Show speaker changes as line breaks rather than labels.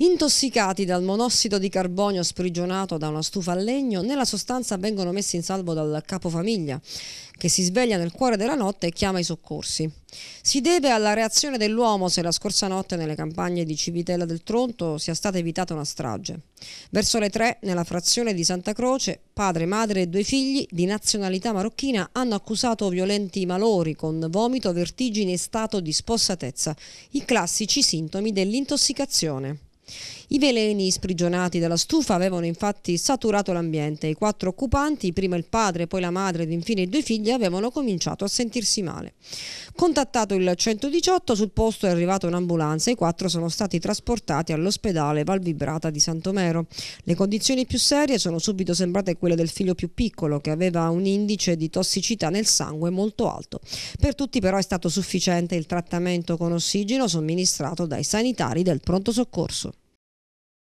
Intossicati dal monossido di carbonio sprigionato da una stufa a legno, nella sostanza vengono messi in salvo dal capofamiglia, che si sveglia nel cuore della notte e chiama i soccorsi. Si deve alla reazione dell'uomo se la scorsa notte nelle campagne di Civitella del Tronto sia stata evitata una strage. Verso le tre, nella frazione di Santa Croce, padre, madre e due figli di nazionalità marocchina hanno accusato violenti malori con vomito, vertigini e stato di spossatezza, i classici sintomi dell'intossicazione. I veleni sprigionati dalla stufa avevano infatti saturato l'ambiente. I quattro occupanti, prima il padre, poi la madre ed infine i due figli, avevano cominciato a sentirsi male. Contattato il 118, sul posto è arrivata un'ambulanza e i quattro sono stati trasportati all'ospedale Valvibrata di Santomero. Le condizioni più serie sono subito sembrate quelle del figlio più piccolo, che aveva un indice di tossicità nel sangue molto alto. Per tutti però è stato sufficiente il trattamento con ossigeno somministrato dai sanitari del pronto soccorso.